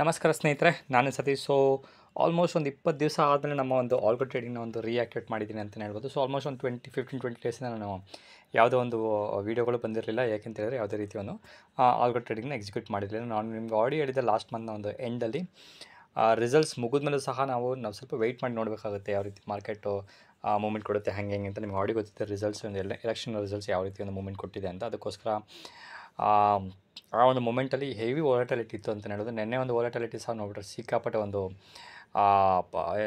ನಮಸ್ಕಾರ ಸ್ನೇಹಿತರೆ ನಾನು ಸತೀಶ್ ಸೊ ಆಲ್ಮೋಸ್ಟ್ ಒಂದು ಇಪ್ಪತ್ತು ದಿವಸ ಆದಮೇಲೆ ನಮ್ಮ ಒಂದು ಆಲ್ಗೋ ಟ್ರೇಡಿಂಗ್ನ ಒಂದು ರಿಯಾಕ್ಟಿವೇಟ್ ಮಾಡಿದ್ದೀನಿ ಅಂತಲೇ ಹೇಳ್ಬೋದು ಸೊ ಆಲ್ಮೋಸ್ಟ್ ಒಂದು ಟ್ವೆಂಟಿ ಫಿಫ್ಟೀನ್ ಟ್ವೆಂಟಿ ಡೇಸಿಂದ ನಾನು ಯಾವುದೋ ಒಂದು ವೀಡಿಯೋಗಳು ಬಂದಿರಲಿಲ್ಲ ಯಾಕೆಂತ ಹೇಳಿದ್ರೆ ಯಾವುದೇ ರೀತಿ ಒಂದು ಆಲ್ಗೋ ಟ್ರೇಡಿಂಗ್ನ ಎಕ್ಸಿಕ್ಯೂಟ್ ಮಾಡಿರಲಿಲ್ಲ ನಾನು ನಿಮ್ಗೆ ಆಡಿ ಹೇಳಿದ ಲಾಸ್ಟ್ ಮಂತ್ನ ಒಂದು ಎಂಡಲ್ಲಿ ರಿಸಲ್ಟ್ಸ್ ಮುಗಿದ್ಮೇಲೆ ಸಹ ನಾವು ನಾವು ಸ್ವಲ್ಪ ವೆಯ್ಟ್ ಮಾಡಿ ನೋಡಬೇಕಾಗುತ್ತೆ ಯಾವ ರೀತಿ ಮಾರ್ಕೆಟು ಮೂಮೆಂಟ್ ಕೊಡುತ್ತೆ ಹಂಗೆ ಹೆಂಗೆ ಅಂತ ನಿಮ್ಗೆ ಆಡಿ ಗೊತ್ತಿದೆ ರಿಸಲ್ಟ್ಸ್ ಒಂದು ಎಲ್ಲ ಎಲೆಕ್ಷನ್ ರಿಸಲ್ಟ್ಸ್ ಯಾವ ರೀತಿ ಒಂದು ಮೂಮೆಂಟ್ ಕೊಟ್ಟಿದೆ ಅಂತ ಅದಕ್ಕೋಸ್ಕರ ಆ ಒಂದು ಮೊಮೆಂಟಲ್ಲಿ ಹೆವಿ ವಾಲಟಾಲಿಟಿ ಇತ್ತು ಅಂತ ಹೇಳೋದು ನೆನ್ನೆ ಒಂದು ವೋಲಟಲಿಟಿ ಸಹ ನೋಡಿಬಿಟ್ರೆ ಸಿಕ್ಕಾಪಟ್ಟೆ ಒಂದು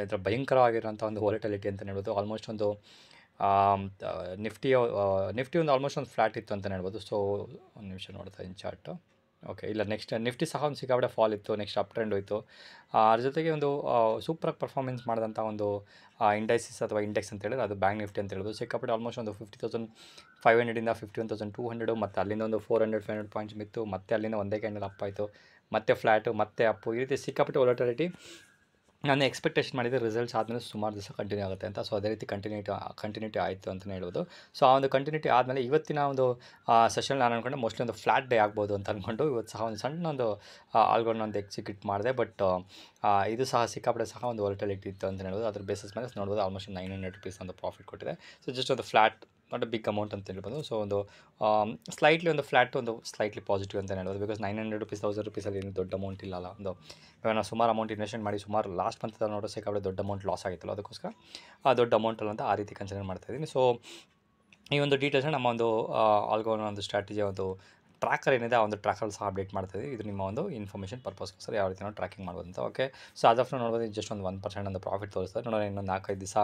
ಇದರ ಭಯಂಕರವಾಗಿರುವಂಥ ಒಂದು ವಾಲಟಾಲಿಟಿ ಅಂತ ಹೇಳ್ಬೋದು ಆಲ್ಮೋಸ್ಟ್ ಒಂದು ನಿಫ್ಟಿಯ ನಿಫ್ಟಿ ಒಂದು ಆಲ್ಮೋಸ್ಟ್ ಒಂದು ಫ್ಲ್ಯಾಟ್ ಇತ್ತು ಅಂತಲೇ ಹೇಳ್ಬೋದು ಸೊ ಒಂದು ನಿಮಿಷ ನೋಡ್ತಾ ಇನ್ ಚಾರ್ಟು ಓಕೆ ಇಲ್ಲ ನೆಕ್ಸ್ಟ್ ನಿಫ್ಟಿ ಸಹ ಒಂದು ಸಿಕ್ಕಾಪಟ್ಟೆ ಫಾಲ್ ಇತ್ತು ನೆಕ್ಸ್ಟ್ ಅಪ್ ಟ್ರೆಂಡ್ ಹೋಯಿತು ಅದ್ರ ಜೊತೆಗೆ ಒಂದು ಸೂಪರಾಗಿ ಪರ್ಫಾರ್ಮೆನ್ಸ್ ಮಾಡಿದಂಥ ಒಂದು ಇಂಡೈಸಿಸ್ ಅಥವಾ ಇಂಡೆಕ್ಸ್ ಅಂತ ಹೇಳಿದ್ರೆ ಅದು ಬ್ಯಾಂಕ್ ನಿಫ್ಟಿ ಅಂತ ಹೇಳೋದು ಸಿಕ್ಕಾಪಟ್ಟೆ ಆಲ್ಮೋಸ್ಟ್ ಒಂದು ಫಿಫ್ಟಿ ತೌಸಂಡ್ ಫೈವ್ ಹಂಡ್ರೆಡಿಂದ fifty one thousand two hundred ಮತ್ತು ಅಲ್ಲಿಂದ ಒಂದು four hundred five hundred points ಬಿತ್ತು ಮತ್ತೆ ಅಲ್ಲಿಂದ ಒಂದೇ ಕ್ಯಾಂಡಲ್ ಅಪ್ ಆಯಿತು ಮತ್ತೆ ಫ್ಲ್ಯಾಟು ಮತ್ತೆ ಅಪ್ಪು ಈ ರೀತಿ ಸಿಕ್ಕಾಪಟ್ಟೆ ಒಲಟಾಲಿಟಿ ನಾನು ಎಕ್ಸ್ಪೆಕ್ಟೇಷನ್ ಮಾಡಿದ ರಿಸಲ್ಟ್ಸ್ ಆದಮೇಲೆ ಸುಮಾರು ದಿವಸ ಕಂಟಿನ್ಯೂ ಆಗುತ್ತೆ ಅಂತ ಸೊ ಅದೇ ರೀತಿ ಕಂಟಿನ್ಯೂಟಿ ಕಂಟಿನ್ಯೂಟಿ ಆಯಿತು ಅಂತಲೇ ಹೇಳ್ಬೋದು ಸೊ ಆ ಒಂದು ಕಂಟಿನ್ಯೂಟಿ ಆದಮೇಲೆ ಇವತ್ತಿನ ಒಂದು ಸೆಷನ್ ನಾನು ಅಂದ್ಕೊಂಡು ಮೋಸ್ಟ್ಲಿ ಒಂದು ಫ್ಲಾಟ್ ಡೇ ಆಗ್ಬೋದು ಅಂತ ಅಂದ್ಕೊಂಡು ಇವತ್ತು ಸಹ ಒಂದು ಸಣ್ಣ ಒಂದು ಆಲ್ಗೊಂಡು ಒಂದು ಎಕ್ಸಿಕ್ಯೂಟ್ ಮಾಡಿದೆ ಬಟ್ ಇದು ಸಹ ಸಿಕ್ಕಾಪಡೆ ಸಹ ಒಂದು ವರ್ಟಲ್ ಇಟ್ಟಿತ್ತು ಅಂತ ಹೇಳ್ಬೋದು ಅದ್ರ ಬೇಸಿಸ್ ಮೇಲೆ ನೋಡ್ಬೋದು ಆಲ್ಮೋಸ್ಟ್ ನೈನ್ ಹಂಡ್ರೆಡ್ ರುಪೀಸ್ ಒಂದು ಪ್ರಾಫಿಟ್ ಕೊಟ್ಟಿದೆ ಸೊ ಜಸ್ಟ್ ಒಂದು flat not a big amount ಅಂತ ಹೇಳ್ಬೋದು ಸೊ ಒಂದು ಸ್ಲೈಟ್ಲಿ um, ಒಂದು ಫ್ಲಾಟ್ ಒಂದು ಸ್ಲೈಟ್ಲಿ ಪಾಸಿಟಿವ್ ಅಂತ ಹೇಳ್ಬೋದು because nine hundred rupees thousand ರುಪೀಸಲ್ಲಿ ಏನು ದೊಡ್ಡ ಅಮೌಂಟ್ ಇಲ್ಲ ಒಂದು ಇವಾಗ ನಾವು ಸುಮಾರು ಅಮೌಂಟ್ ಇನ್ವೆಸ್ಟ್ಮೆಂಟ್ ಮಾಡಿ ಸುಮಾರು ಲಾಸ್ಟ್ ಮಂತ್ ನೋಡೋ ಸಿಕ್ಕಾಬೇ ದೊಡ್ಡ ಅಮೌಂಟ್ ಲಾಸ್ ಆಗಿತ್ತಲ್ಲ ಅದಕ್ಕೋಸ್ಕರ ಆ ದೊಡ್ಡ ಅಮೌಂಟ್ ಅಂತ ಆ ರೀತಿ ಕನ್ಸಿಡರ್ ಮಾಡ್ತಾ ಇದ್ದೀನಿ ಸೊ ಈ ಒಂದು ಡೀಟೇಲ್ಸ್ನ ನಮ್ಮ ಒಂದು ಆಲ್ಗೋನ ಒಂದು ಸ್ಟ್ರಾಟಜಿ ಒಂದು ಟ್ರ್ಯಾಕರ್ ಏನಿದೆ ಆ ಒಂದು ಟ್ರ್ಯಾಕರ್ ಸಹ ಅಪ್ಡೇಟ್ ಇದ್ದೀವಿ ಇದು ನಿಮ್ಮ ಒಂದು ಇನ್ಫಾರ್ಮೇಷನ್ ಪರ್ಪಸ್ಗೋಸ್ಕರ ಯಾವ ರೀತಿ ನಾವು ಟ್ರ್ಯಾಕಿಂಗ್ ಮಾಡ್ಬೋದು ಅಂತ ಓಕೆ ಸೊ ಆದಷ್ಟು ನೋಡ್ಬೋದು ಜಸ್ಟ್ ಒಂದು ಒನ್ ಪರ್ಸೆಂಟ್ ಒಂದು ಪ್ರಾಫಿಟ್ ತೋರಿಸ್ತಾರೆ ನೋಡೋಣ ಇನ್ನೊಂದು ನಾಲ್ಕೈದು ದಿವಸ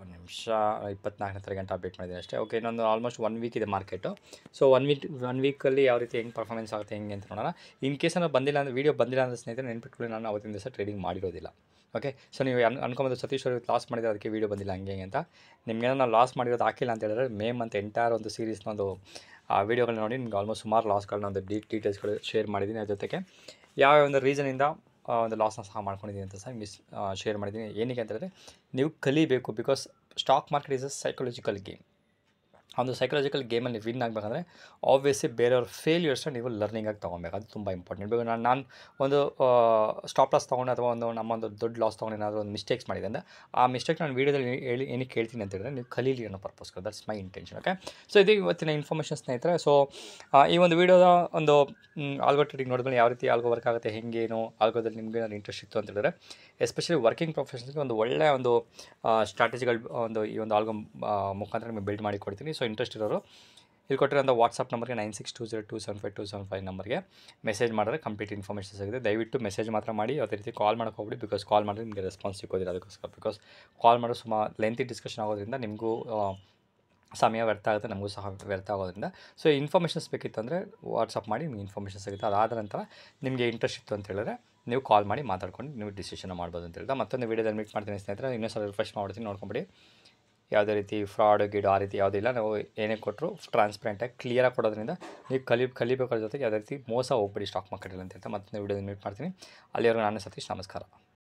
ಒಂದು ನಿಮಿಷ ಇಪ್ಪತ್ನಾಲ್ಕನೇ ತಾರೀಕು ಗಂಟೆ ಅಪ್ಡೇಟ್ ಮಾಡಿದ್ದೀನಿ ಅಷ್ಟೇ ಓಕೆ ಇನ್ನೊಂದು ಆಲ್ಮೋಸ್ಟ್ ಒನ್ ವೀಕ್ ಇದೆ market so one week one ವೀಕಲ್ಲಿ ಯಾವ ರೀತಿ ಹೆಂಗೆ ಪರ್ಫಾರ್ಮೆನ್ಸ್ ಆಗುತ್ತೆ ಹೆಂಗೆ ಅಂತ ನೋಡೋಣ ಇನ್ ಕೇಸ್ ನಾನು ಬಂದಿಲ್ಲ ಅಂದರೆ ವೀಡಿಯೋ ಬಂದಿಲ್ಲ ಅಂದರೆ ಸ್ನೇಹಿತರೆ ನೆನ್ಪಿಟ್ಕೊಂಡು ನಾನು ಅವತ್ತಿನ ದಿವಸ ಟ್ರೇಡಿಂಗ್ ಮಾಡಿರೋದಿಲ್ಲ ಓಕೆ ಸೊ ನೀವು ಅನ್ಕೊಂಬೋದು ಸತೀಶ್ ಅವರಿಗೆ ಲಾಸ್ ಮಾಡಿದ್ರೆ ಅದಕ್ಕೆ ವೀಡಿಯೋ ಬಂದಿಲ್ಲ ಹಂಗೆ ಹೇಗೆ ಅಂತ ನಿಮಗೆ ನಾನು ಲಾಸ್ ಮಾಡಿರೋದು ಹಾಕಿಲ್ಲ ಅಂತ ಹೇಳಿದ್ರೆ ಮೇ ಮಂತ್ ಎಂಟೈರ್ ಒಂದು ಸೀರೀಸ್ನ ಒಂದು ಆ ವೀಡಿಯೋಗಳನ್ನ ನೋಡಿ ನಿಮ್ಗೆ ಆಲ್ಮೋಸ್ಟ್ ಸುಮಾರು ಲಾಸ್ಗಳನ್ನ ಒಂದು ಡೀಟೇಲ್ಸ್ಗಳು ಶೇರ್ ಮಾಡಿದ್ದೀನಿ ಅದ್ರ ಜೊತೆಗೆ ಯಾವ ಒಂದು ರೀಸನಿಂದ ಒಂದು ಲಾಸ್ನ ಸಹ ಮಾಡ್ಕೊಂಡಿದ್ದೀನಿ ಅಂತ ಸಹ ಮಿಸ್ ಶೇರ್ ಮಾಡಿದ್ದೀನಿ ಏನಕ್ಕೆ ಅಂತಂದರೆ ನೀವು ಕಲಿಬೇಕು because stock market is a psychological game ಒಂದು ಸೈಕಲಾಜಿಕಲ್ ಗೇಮಲ್ಲಿ ವಿನ್ ಆಗಬೇಕಂದ್ರೆ ಆಬ್ವಿಯಸ್ಲಿ ಬೇರೆಯವ್ರ ಫೇಲ್ಯೂರ್ಸ್ನ ನೀವು ಲರ್ನಿಂಗಾಗಿ ತೊಗೊಬೇಕು ಅದು ತುಂಬ ಇಂಪಾರ್ಟೆಂಟ್ ಬಿಕಾಸ್ ನಾನು ನಾನು ಒಂದು ಸ್ಟಾಪ್ ಲಾಸ್ ತೊಗೊಂಡು ಅಥವಾ ಒಂದು ನಮ್ಮ ಒಂದು ದೊಡ್ಡ ಲಾಸ್ ತೊಗೊಂಡು ಏನಾದರೂ ಒಂದು ಮಿಸ್ಟೇಕ್ಸ್ ಮಾಡಿದೆ ಅಂದರೆ ಆ ಮಿಸ್ಟೇಕ್ ನಾನು ವೀಡಿಯೋದಲ್ಲಿ ಹೇಳಿ ಏನಕ್ಕೆ ಹೇಳ್ತೀನಿ ಅಂತ ಹೇಳಿದ್ರೆ ನೀವು ಕಲೀಲಿ ಅನ್ನೋ ಪರ್ಪಸ್ಗೆ that's my intention okay so ಇದು ಇವತ್ತಿನ ಇನ್ಫಾರ್ಮೇಷನ್ ಸ್ನೇಹಿತರೆ ಸೊ ಈ ಒಂದು ವೀಡಿಯೋದ ಒಂದು ಆಲ್ಗೋ ಟ್ರೇಡಿಂಗ್ ನೋಡಿದ್ಮೇಲೆ ಯಾವ ರೀತಿ ಆಲ್ಗೋ ವರ್ಕ್ ಆಗುತ್ತೆ ಹೆಂಗೇನು ಆಲ್ಗೋದಲ್ಲಿ ನಿಮಗೆ ಏನಾದ್ರು ಇಂಟ್ರೆಸ್ಟ್ ಇತ್ತು ಅಂತ ಹೇಳಿದ್ರೆ ಎಸ್ಪೆಷಲಿ ವರ್ಕಿಂಗ್ ಪ್ರೊಫೆಷನ್ಸ್ಗೆ ಒಂದು ಒಳ್ಳೆಯ ಒಂದು ಸ್ಟ್ರಾಟಜಿಗಳು ಒಂದು ಈ ಒಂದು ಆಲ್ಗೋ ಮುಖಾಂತರ ನಿಮಗೆ ಬಿಲ್ಡ್ ಮಾಡಿ ಕೊಡ್ತೀನಿ ಸೊ ಇಂಟ್ರೆಸ್ಟ್ ಇರೋರು ಇಲ್ಲಿ ಕೊಟ್ಟಿರೋಂಥ ವಾಟ್ಸಪ್ ನಂಬರ್ಗೆ nine six two zero two seven five two seven five ನಂಬರ್ಗೆ ಮೆಸೇಜ್ ಮಾಡಿದ್ರೆ ಕಂಪ್ಲೀಟ್ ಇನ್ಫಾರ್ಮೇಷನ್ ಸಿಗುತ್ತೆ ದಯವಿಟ್ಟು ಮೆಸೇಜ್ ಮಾತ್ರ ಮಾಡಿ ಅದೇ ರೀತಿ ಕಾಲ್ ಮಾಡೋಕೆ ಹೋಗ್ಬಿಡಿ ಬಿಕಾಸ್ ಕಾಲ್ ಮಾಡಿದ್ರೆ ನಿಮಗೆ ರೆಸ್ಪಾನ್ಸ್ ಸಿಗೋದಿಲ್ಲ ಅದಕ್ಕೋಸ್ಕರ ಬಿಕಾಸ್ ಕಾಲ್ ಮಾಡೋ ಸುಮಾರು ಲೆಂತಿ ಡಿಸ್ಕಷನ್ ಆಗೋದ್ರಿಂದ ನಿಮಗೂ ಸಮಯ ವ್ಯರ್ಥ ಆಗುತ್ತೆ ನಮಗೂ ಸಹ ವ್ಯರ್ಥ ಆಗೋದ್ರಿಂದ ಸೊ ಇನ್ಫಾರ್ಮೇಷನ್ಸ್ ಬೇಕಿತ್ತು ಅಂದರೆ ವಾಟ್ಸಪ್ ಮಾಡಿ ನಿಮಗೆ ಇನ್ಫಾರ್ಮೇಷನ್ ಸಿಗುತ್ತೆ ಅದಾದ ನಂತರ ನಿಮಗೆ ಇಂಟ್ರೆಸ್ಟ್ ಇತ್ತು ಅಂತ ಹೇಳಿದ್ರೆ ನೀವು ಕಾಲ್ ಮಾಡಿ ಮಾತಾಡ್ಕೊಂಡು ನೀವು ಡಿಸಿಷನ್ ಮಾಡ್ಬೋದು ಅಂತ ಹೇಳಿದ್ರೆ ಮತ್ತೊಂದು ವೀಡಿಯೋದಲ್ಲಿ ಮೀಟ್ ಮಾಡ್ತೀನಿ ಸ್ನೇಹಿತರೆ ಇನ್ನೊಂದು ಸಲ ರಿಫ್ರೆಶ್ ಮಾಡ್ತೀನಿ ನೋಡ್ಕೊಂಬಿಡಿ ಯಾವುದೇ ರೀತಿ ಫ್ರಾಡ್ ಗಿಡ ಆ ರೀತಿ ಯಾವುದಿಲ್ಲ ನಾವು ಏನೇ ಕೊಟ್ಟರು ಟ್ರಾನ್ಸ್ಪರೆಂಟಾಗಿ ಕ್ಲಿಯರಾಗಿ ಕೊಡೋದ್ರಿಂದ ನೀವು ಕಲಿ ಕಲಿಬೇಕಾದ ಜೊತೆಗೆ ಯಾವುದೇ ರೀತಿ ಮೋಸ ಹೋಗ್ಬೇಡಿ ಸ್ಟಾಕ್ ಮಾರ್ಕೆಟಲ್ಲಿ ಅಂತ ಹೇಳ್ತಾ ಮತ್ತೆ ವೀಡಿಯೋದಲ್ಲಿ ಮೀಟ್ ಮಾಡ್ತೀನಿ ಅಲ್ಲಿವರೆಗೂ ನಾನು ಸತೀಶ್ ನಮಸ್ಕಾರ